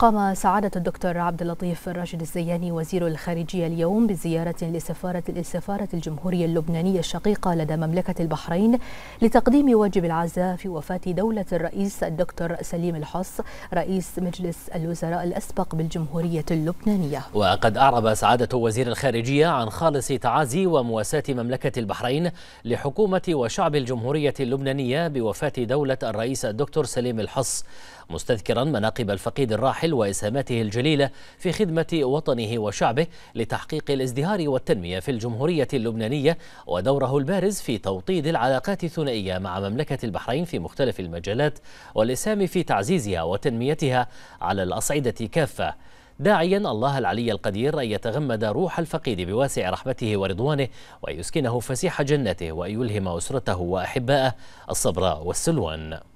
قام سعادة الدكتور عبد اللطيف الراشد الزياني وزير الخارجية اليوم بزيارة لسفارة السفارة الجمهورية اللبنانية الشقيقة لدى مملكة البحرين لتقديم واجب العزاء في وفاة دولة الرئيس الدكتور سليم الحص رئيس مجلس الوزراء الأسبق بالجمهورية اللبنانية وقد أعرب سعادة وزير الخارجية عن خالص تعازي ومواساة مملكة البحرين لحكومة وشعب الجمهورية اللبنانية بوفاة دولة الرئيس الدكتور سليم الحص مستذكرا مناقب الفقيد الراحل العامل وإسهاماته الجليلة في خدمة وطنه وشعبه لتحقيق الازدهار والتنمية في الجمهورية اللبنانية ودوره البارز في توطيد العلاقات الثنائية مع مملكة البحرين في مختلف المجالات والإسهام في تعزيزها وتنميتها على الأصعدة كافة داعيا الله العلي القدير أن يتغمد روح الفقيد بواسع رحمته ورضوانه ويسكنه فسيح جنته وأن يلهم أسرته وأحبائه الصبر والسلوان